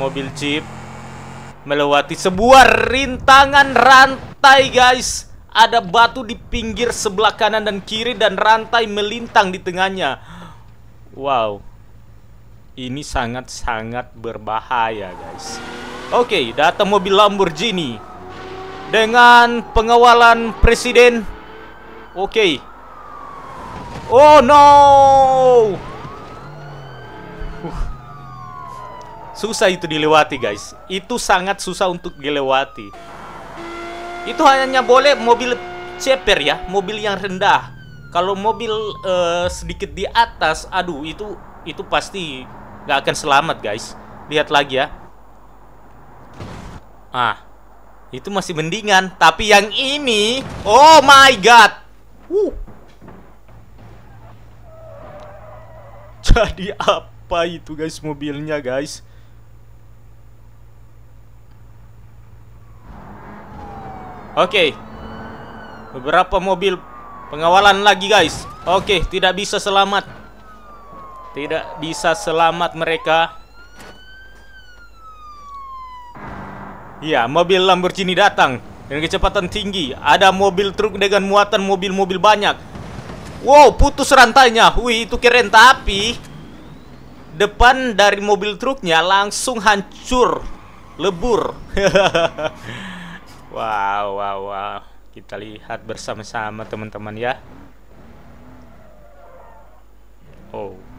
mobil jeep melewati sebuah rintangan rantai guys ada batu di pinggir sebelah kanan dan kiri dan rantai melintang di tengahnya wow ini sangat-sangat berbahaya guys oke okay, datang mobil Lamborghini dengan pengawalan presiden oke okay. oh no Susah itu dilewati guys Itu sangat susah untuk dilewati Itu hanya boleh mobil ceper ya Mobil yang rendah Kalau mobil uh, sedikit di atas Aduh itu itu pasti gak akan selamat guys Lihat lagi ya Ah Itu masih mendingan Tapi yang ini Oh my god uh. Jadi apa itu guys mobilnya guys Oke. Okay. Beberapa mobil pengawalan lagi, guys. Oke, okay, tidak bisa selamat. Tidak bisa selamat mereka. Ya, mobil Lamborghini datang dengan kecepatan tinggi. Ada mobil truk dengan muatan mobil-mobil banyak. Wow, putus rantainya. Wih, itu keren tapi depan dari mobil truknya langsung hancur, lebur. Hahaha. Wow, wow, wow. Kita lihat bersama-sama teman-teman ya. Oh.